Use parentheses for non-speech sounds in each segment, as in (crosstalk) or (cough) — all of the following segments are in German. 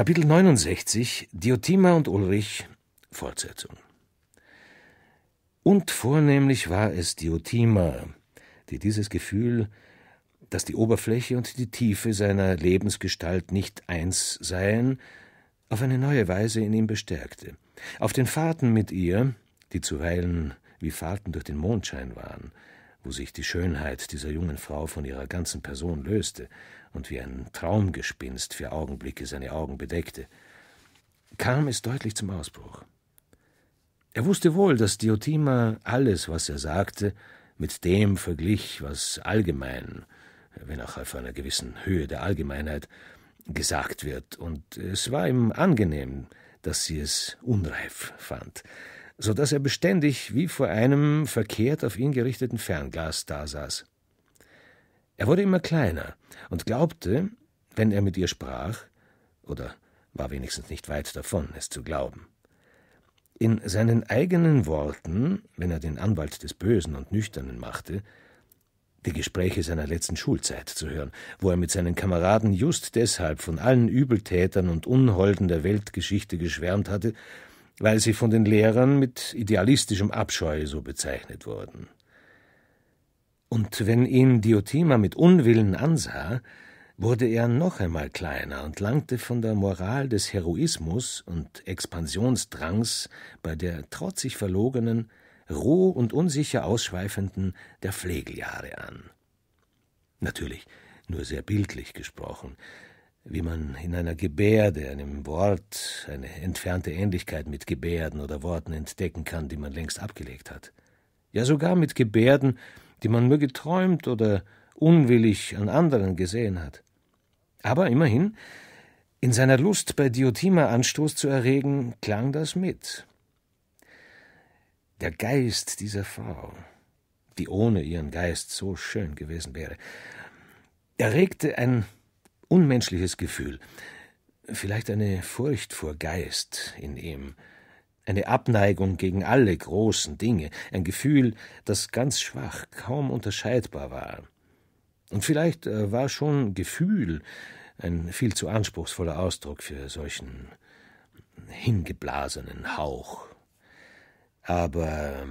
Kapitel 69 Diotima und Ulrich Fortsetzung Und vornehmlich war es Diotima, die dieses Gefühl, dass die Oberfläche und die Tiefe seiner Lebensgestalt nicht eins seien, auf eine neue Weise in ihm bestärkte. Auf den Fahrten mit ihr, die zuweilen wie Fahrten durch den Mondschein waren, wo sich die Schönheit dieser jungen Frau von ihrer ganzen Person löste und wie ein Traumgespinst für Augenblicke seine Augen bedeckte, kam es deutlich zum Ausbruch. Er wusste wohl, dass Diotima alles, was er sagte, mit dem verglich, was allgemein, wenn auch auf einer gewissen Höhe der Allgemeinheit, gesagt wird, und es war ihm angenehm, dass sie es unreif fand so dass er beständig wie vor einem verkehrt auf ihn gerichteten Fernglas dasaß. Er wurde immer kleiner und glaubte, wenn er mit ihr sprach, oder war wenigstens nicht weit davon, es zu glauben. In seinen eigenen Worten, wenn er den Anwalt des Bösen und Nüchternen machte, die Gespräche seiner letzten Schulzeit zu hören, wo er mit seinen Kameraden just deshalb von allen Übeltätern und Unholden der Weltgeschichte geschwärmt hatte, weil sie von den Lehrern mit idealistischem Abscheu so bezeichnet wurden. Und wenn ihn Diotima mit Unwillen ansah, wurde er noch einmal kleiner und langte von der Moral des Heroismus und Expansionsdrangs bei der trotzig verlogenen, roh und unsicher ausschweifenden der Pflegeljahre an. Natürlich nur sehr bildlich gesprochen, wie man in einer Gebärde, einem Wort, eine entfernte Ähnlichkeit mit Gebärden oder Worten entdecken kann, die man längst abgelegt hat. Ja sogar mit Gebärden, die man nur geträumt oder unwillig an anderen gesehen hat. Aber immerhin, in seiner Lust, bei Diotima Anstoß zu erregen, klang das mit. Der Geist dieser Frau, die ohne ihren Geist so schön gewesen wäre, erregte ein unmenschliches Gefühl, vielleicht eine Furcht vor Geist in ihm, eine Abneigung gegen alle großen Dinge, ein Gefühl, das ganz schwach, kaum unterscheidbar war. Und vielleicht äh, war schon Gefühl ein viel zu anspruchsvoller Ausdruck für solchen hingeblasenen Hauch. Aber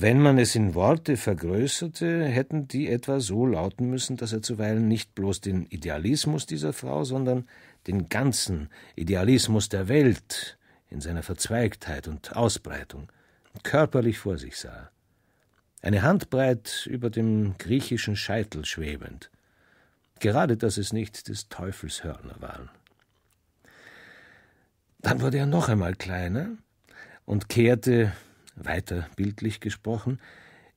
wenn man es in Worte vergrößerte, hätten die etwa so lauten müssen, dass er zuweilen nicht bloß den Idealismus dieser Frau, sondern den ganzen Idealismus der Welt in seiner Verzweigtheit und Ausbreitung körperlich vor sich sah. Eine Handbreit über dem griechischen Scheitel schwebend. Gerade, dass es nicht des Teufels Hörner waren. Dann wurde er noch einmal kleiner und kehrte weiter bildlich gesprochen,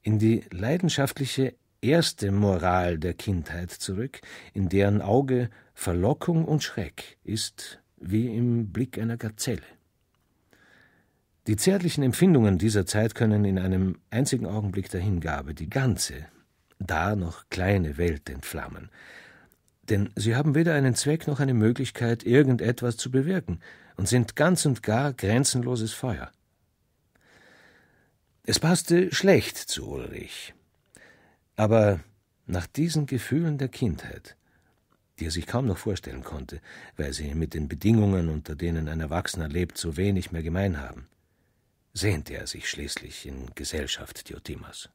in die leidenschaftliche erste Moral der Kindheit zurück, in deren Auge Verlockung und Schreck ist wie im Blick einer Gazelle. Die zärtlichen Empfindungen dieser Zeit können in einem einzigen Augenblick der Hingabe die ganze, da noch kleine Welt entflammen. Denn sie haben weder einen Zweck noch eine Möglichkeit, irgendetwas zu bewirken und sind ganz und gar grenzenloses Feuer. Es passte schlecht zu Ulrich. Aber nach diesen Gefühlen der Kindheit, die er sich kaum noch vorstellen konnte, weil sie mit den Bedingungen, unter denen ein Erwachsener lebt, so wenig mehr gemein haben, sehnte er sich schließlich in Gesellschaft Diotimas.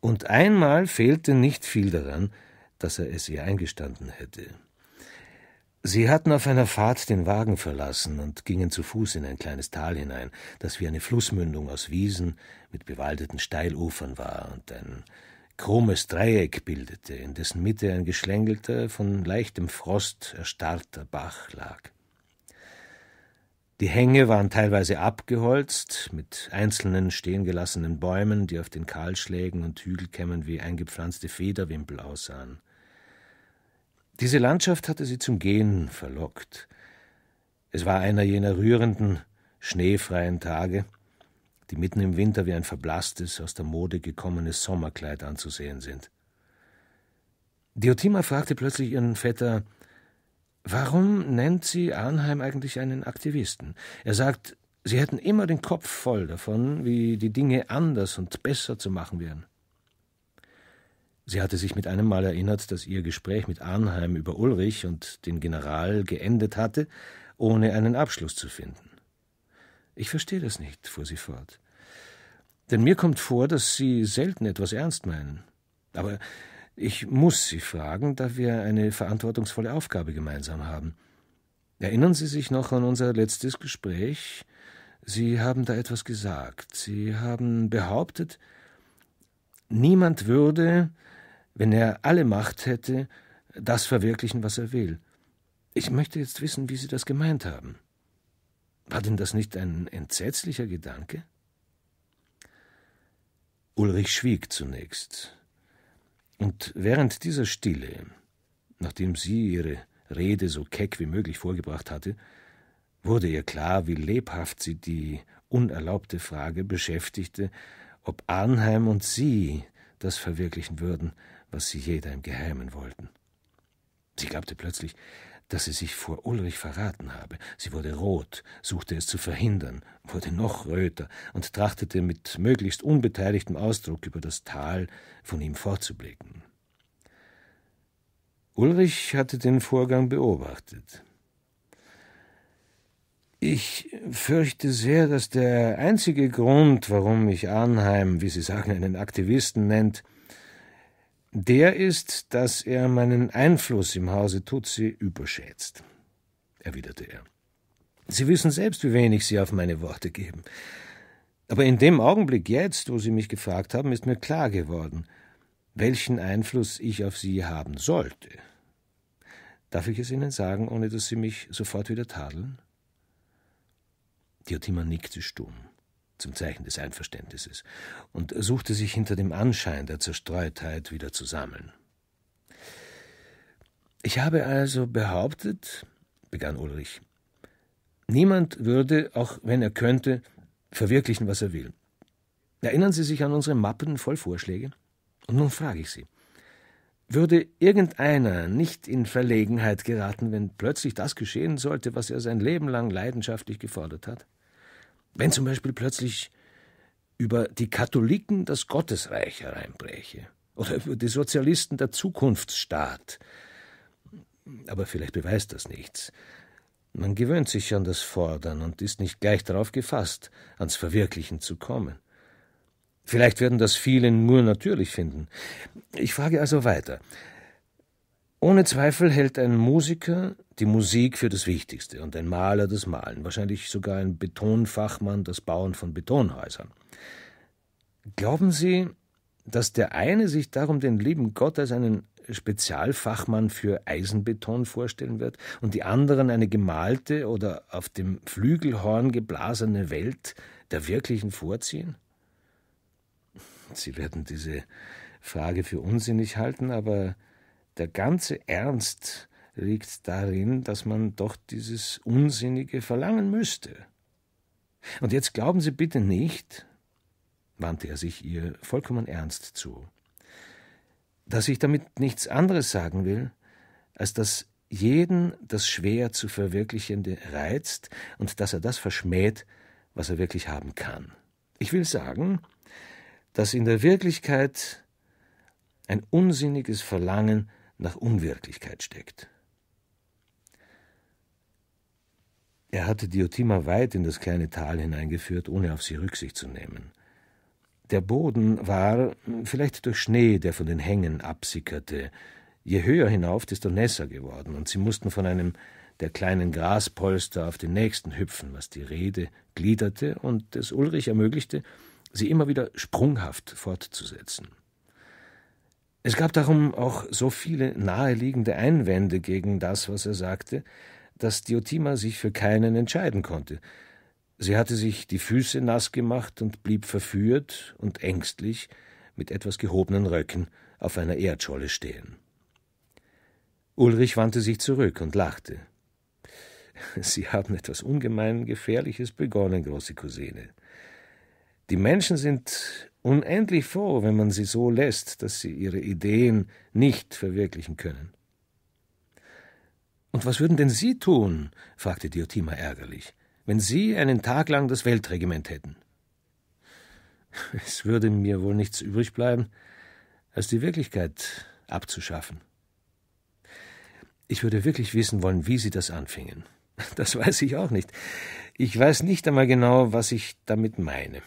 Und einmal fehlte nicht viel daran, dass er es ihr eingestanden hätte. Sie hatten auf einer Fahrt den Wagen verlassen und gingen zu Fuß in ein kleines Tal hinein, das wie eine Flussmündung aus Wiesen mit bewaldeten Steilufern war und ein krummes Dreieck bildete, in dessen Mitte ein geschlängelter, von leichtem Frost erstarrter Bach lag. Die Hänge waren teilweise abgeholzt, mit einzelnen stehengelassenen Bäumen, die auf den Kahlschlägen und Hügelkämmen wie eingepflanzte Federwimpel aussahen. Diese Landschaft hatte sie zum Gehen verlockt. Es war einer jener rührenden, schneefreien Tage, die mitten im Winter wie ein verblasstes, aus der Mode gekommenes Sommerkleid anzusehen sind. Diotima fragte plötzlich ihren Vetter, warum nennt sie Arnheim eigentlich einen Aktivisten? Er sagt, sie hätten immer den Kopf voll davon, wie die Dinge anders und besser zu machen wären. Sie hatte sich mit einem Mal erinnert, dass ihr Gespräch mit Arnheim über Ulrich und den General geendet hatte, ohne einen Abschluss zu finden. Ich verstehe das nicht, fuhr sie fort. Denn mir kommt vor, dass Sie selten etwas ernst meinen. Aber ich muss Sie fragen, da wir eine verantwortungsvolle Aufgabe gemeinsam haben. Erinnern Sie sich noch an unser letztes Gespräch? Sie haben da etwas gesagt. Sie haben behauptet, niemand würde wenn er alle Macht hätte, das verwirklichen, was er will. Ich möchte jetzt wissen, wie Sie das gemeint haben. War denn das nicht ein entsetzlicher Gedanke? Ulrich schwieg zunächst. Und während dieser Stille, nachdem sie ihre Rede so keck wie möglich vorgebracht hatte, wurde ihr klar, wie lebhaft sie die unerlaubte Frage beschäftigte, ob Arnheim und sie das verwirklichen würden, was sie jeder im Geheimen wollten. Sie glaubte plötzlich, dass sie sich vor Ulrich verraten habe. Sie wurde rot, suchte es zu verhindern, wurde noch röter und trachtete mit möglichst unbeteiligtem Ausdruck über das Tal von ihm fortzublicken. Ulrich hatte den Vorgang beobachtet. Ich fürchte sehr, dass der einzige Grund, warum mich Arnheim, wie Sie sagen, einen Aktivisten nennt, der ist, dass er meinen Einfluss im Hause Tutsi überschätzt, erwiderte er. Sie wissen selbst, wie wenig Sie auf meine Worte geben. Aber in dem Augenblick jetzt, wo Sie mich gefragt haben, ist mir klar geworden, welchen Einfluss ich auf Sie haben sollte. Darf ich es Ihnen sagen, ohne dass Sie mich sofort wieder tadeln? Diotima nickte stumm zum Zeichen des Einverständnisses, und suchte sich hinter dem Anschein der Zerstreutheit wieder zu sammeln. Ich habe also behauptet, begann Ulrich, niemand würde, auch wenn er könnte, verwirklichen, was er will. Erinnern Sie sich an unsere Mappen voll Vorschläge? Und nun frage ich Sie, würde irgendeiner nicht in Verlegenheit geraten, wenn plötzlich das geschehen sollte, was er sein Leben lang leidenschaftlich gefordert hat? Wenn zum Beispiel plötzlich über die Katholiken das Gottesreich hereinbräche oder über die Sozialisten der Zukunftsstaat. Aber vielleicht beweist das nichts. Man gewöhnt sich an das Fordern und ist nicht gleich darauf gefasst, ans Verwirklichen zu kommen. Vielleicht werden das viele nur natürlich finden. Ich frage also weiter. Ohne Zweifel hält ein Musiker die Musik für das Wichtigste und ein Maler das Malen, wahrscheinlich sogar ein Betonfachmann das Bauen von Betonhäusern. Glauben Sie, dass der eine sich darum den lieben Gott als einen Spezialfachmann für Eisenbeton vorstellen wird und die anderen eine gemalte oder auf dem Flügelhorn geblasene Welt der wirklichen vorziehen? Sie werden diese Frage für unsinnig halten, aber der ganze Ernst liegt darin, dass man doch dieses Unsinnige verlangen müsste. Und jetzt glauben Sie bitte nicht, wandte er sich ihr vollkommen ernst zu, dass ich damit nichts anderes sagen will, als dass jeden das schwer zu verwirklichende reizt und dass er das verschmäht, was er wirklich haben kann. Ich will sagen, dass in der Wirklichkeit ein unsinniges Verlangen nach Unwirklichkeit steckt. Er hatte Diotima weit in das kleine Tal hineingeführt, ohne auf sie Rücksicht zu nehmen. Der Boden war, vielleicht durch Schnee, der von den Hängen absickerte, je höher hinauf, desto nässer geworden, und sie mussten von einem der kleinen Graspolster auf den nächsten hüpfen, was die Rede gliederte und es Ulrich ermöglichte, sie immer wieder sprunghaft fortzusetzen. Es gab darum auch so viele naheliegende Einwände gegen das, was er sagte, dass Diotima sich für keinen entscheiden konnte. Sie hatte sich die Füße nass gemacht und blieb verführt und ängstlich mit etwas gehobenen Röcken auf einer Erdscholle stehen. Ulrich wandte sich zurück und lachte. (laughs) Sie haben etwas ungemein Gefährliches begonnen, große Cousine. Die Menschen sind unendlich froh, wenn man sie so lässt, dass sie ihre Ideen nicht verwirklichen können. Und was würden denn Sie tun? fragte Diotima ärgerlich, wenn Sie einen Tag lang das Weltregiment hätten. Es würde mir wohl nichts übrig bleiben, als die Wirklichkeit abzuschaffen. Ich würde wirklich wissen wollen, wie Sie das anfingen. Das weiß ich auch nicht. Ich weiß nicht einmal genau, was ich damit meine.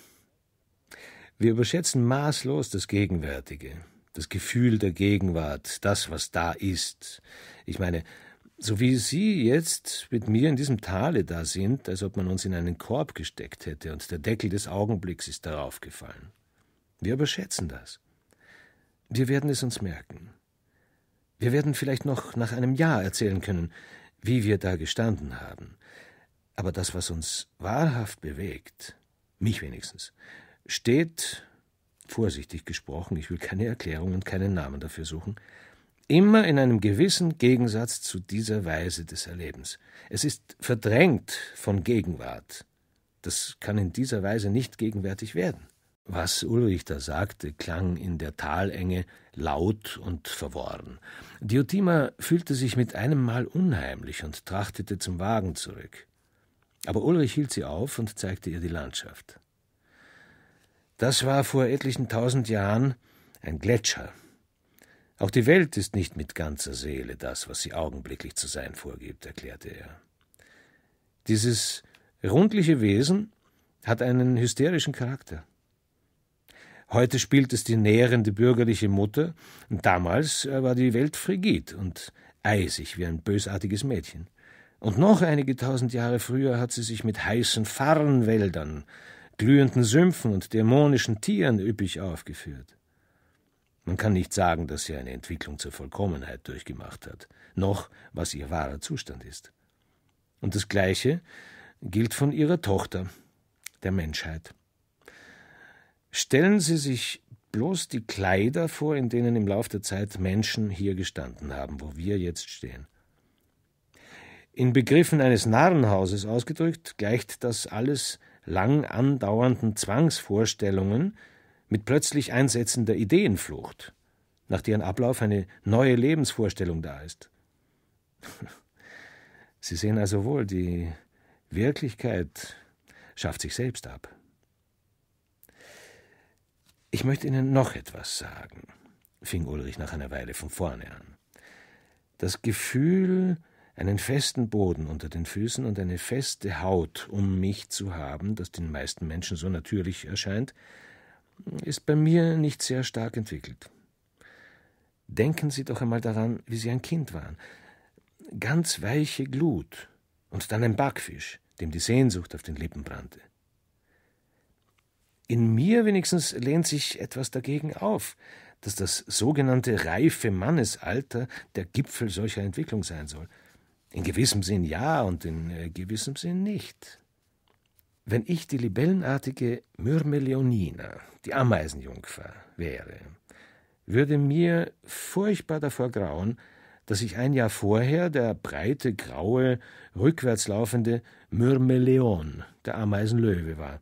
Wir überschätzen maßlos das Gegenwärtige, das Gefühl der Gegenwart, das, was da ist. Ich meine, so wie Sie jetzt mit mir in diesem Tale da sind, als ob man uns in einen Korb gesteckt hätte und der Deckel des Augenblicks ist darauf gefallen. Wir überschätzen das. Wir werden es uns merken. Wir werden vielleicht noch nach einem Jahr erzählen können, wie wir da gestanden haben. Aber das, was uns wahrhaft bewegt, mich wenigstens, steht, vorsichtig gesprochen, ich will keine Erklärung und keinen Namen dafür suchen, immer in einem gewissen Gegensatz zu dieser Weise des Erlebens. Es ist verdrängt von Gegenwart. Das kann in dieser Weise nicht gegenwärtig werden. Was Ulrich da sagte, klang in der Talenge laut und verworren. Diotima fühlte sich mit einem Mal unheimlich und trachtete zum Wagen zurück. Aber Ulrich hielt sie auf und zeigte ihr die Landschaft. Das war vor etlichen tausend Jahren ein Gletscher. Auch die Welt ist nicht mit ganzer Seele das, was sie augenblicklich zu sein vorgibt, erklärte er. Dieses rundliche Wesen hat einen hysterischen Charakter. Heute spielt es die nährende bürgerliche Mutter, und damals äh, war die Welt frigid und eisig wie ein bösartiges Mädchen. Und noch einige tausend Jahre früher hat sie sich mit heißen Farnwäldern glühenden Sümpfen und dämonischen Tieren üppig aufgeführt. Man kann nicht sagen, dass sie eine Entwicklung zur Vollkommenheit durchgemacht hat, noch was ihr wahrer Zustand ist. Und das Gleiche gilt von ihrer Tochter, der Menschheit. Stellen Sie sich bloß die Kleider vor, in denen im Lauf der Zeit Menschen hier gestanden haben, wo wir jetzt stehen. In Begriffen eines Narrenhauses ausgedrückt gleicht das alles lang andauernden Zwangsvorstellungen mit plötzlich einsetzender Ideenflucht, nach deren Ablauf eine neue Lebensvorstellung da ist. (laughs) Sie sehen also wohl, die Wirklichkeit schafft sich selbst ab. Ich möchte Ihnen noch etwas sagen, fing Ulrich nach einer Weile von vorne an. Das Gefühl, einen festen Boden unter den Füßen und eine feste Haut um mich zu haben, das den meisten Menschen so natürlich erscheint, ist bei mir nicht sehr stark entwickelt. Denken Sie doch einmal daran, wie Sie ein Kind waren. Ganz weiche Glut und dann ein Backfisch, dem die Sehnsucht auf den Lippen brannte. In mir wenigstens lehnt sich etwas dagegen auf, dass das sogenannte reife Mannesalter der Gipfel solcher Entwicklung sein soll – in gewissem Sinn ja und in äh, gewissem Sinn nicht. Wenn ich die libellenartige Myrmelionina, die Ameisenjungfer, wäre, würde mir furchtbar davor grauen, dass ich ein Jahr vorher der breite, graue, rückwärtslaufende Myrmeleon, der Ameisenlöwe, war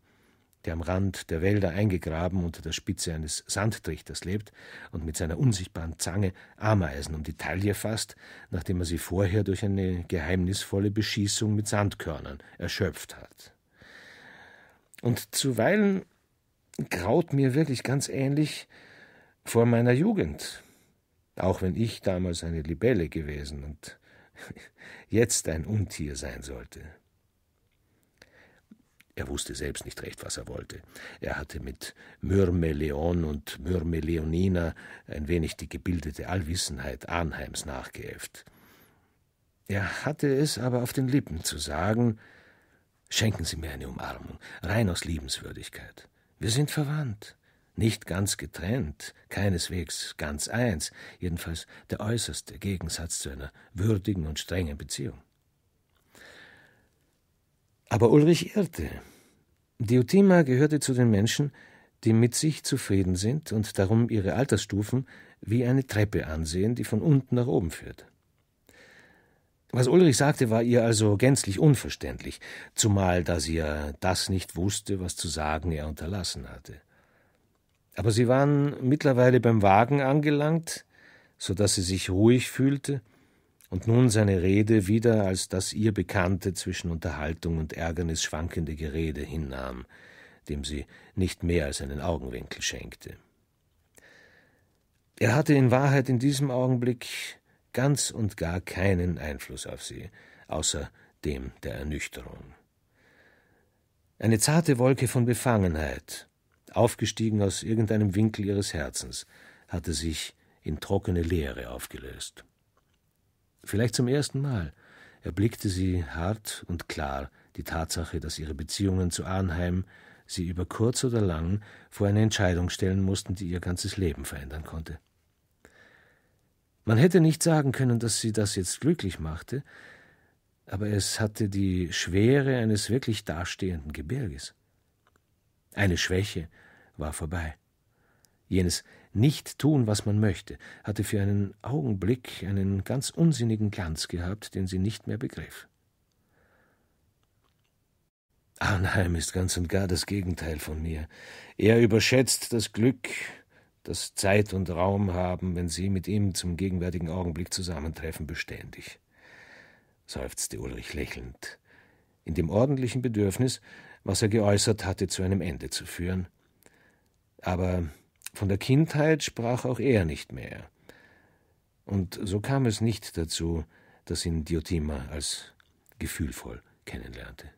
der am Rand der Wälder eingegraben unter der Spitze eines Sandtrichters lebt und mit seiner unsichtbaren Zange Ameisen um die Taille fasst, nachdem er sie vorher durch eine geheimnisvolle Beschießung mit Sandkörnern erschöpft hat. Und zuweilen graut mir wirklich ganz ähnlich vor meiner Jugend, auch wenn ich damals eine Libelle gewesen und (laughs) jetzt ein Untier sein sollte. Er wusste selbst nicht recht, was er wollte. Er hatte mit Myrmeleon und Myrmeleonina ein wenig die gebildete Allwissenheit Arnheims nachgeäfft. Er hatte es aber auf den Lippen zu sagen, Schenken Sie mir eine Umarmung, rein aus Liebenswürdigkeit. Wir sind verwandt. Nicht ganz getrennt, keineswegs ganz eins, jedenfalls der äußerste Gegensatz zu einer würdigen und strengen Beziehung. Aber Ulrich irrte. Diotima gehörte zu den Menschen, die mit sich zufrieden sind und darum ihre Altersstufen wie eine Treppe ansehen, die von unten nach oben führt. Was Ulrich sagte, war ihr also gänzlich unverständlich, zumal da sie ja das nicht wusste, was zu sagen er unterlassen hatte. Aber sie waren mittlerweile beim Wagen angelangt, so daß sie sich ruhig fühlte und nun seine Rede wieder als das ihr bekannte zwischen Unterhaltung und Ärgernis schwankende Gerede hinnahm, dem sie nicht mehr als einen Augenwinkel schenkte. Er hatte in Wahrheit in diesem Augenblick ganz und gar keinen Einfluss auf sie, außer dem der Ernüchterung. Eine zarte Wolke von Befangenheit, aufgestiegen aus irgendeinem Winkel ihres Herzens, hatte sich in trockene Leere aufgelöst. Vielleicht zum ersten Mal erblickte sie hart und klar die Tatsache, dass ihre Beziehungen zu Arnheim sie über kurz oder lang vor eine Entscheidung stellen mussten, die ihr ganzes Leben verändern konnte. Man hätte nicht sagen können, dass sie das jetzt glücklich machte, aber es hatte die Schwere eines wirklich dastehenden Gebirges. Eine Schwäche war vorbei. Jenes nicht tun, was man möchte, hatte für einen Augenblick einen ganz unsinnigen Glanz gehabt, den sie nicht mehr begriff. Arnheim ist ganz und gar das Gegenteil von mir. Er überschätzt das Glück, das Zeit und Raum haben, wenn sie mit ihm zum gegenwärtigen Augenblick zusammentreffen, beständig, seufzte Ulrich lächelnd, in dem ordentlichen Bedürfnis, was er geäußert hatte, zu einem Ende zu führen. Aber von der Kindheit sprach auch er nicht mehr. Und so kam es nicht dazu, dass ihn Diotima als gefühlvoll kennenlernte.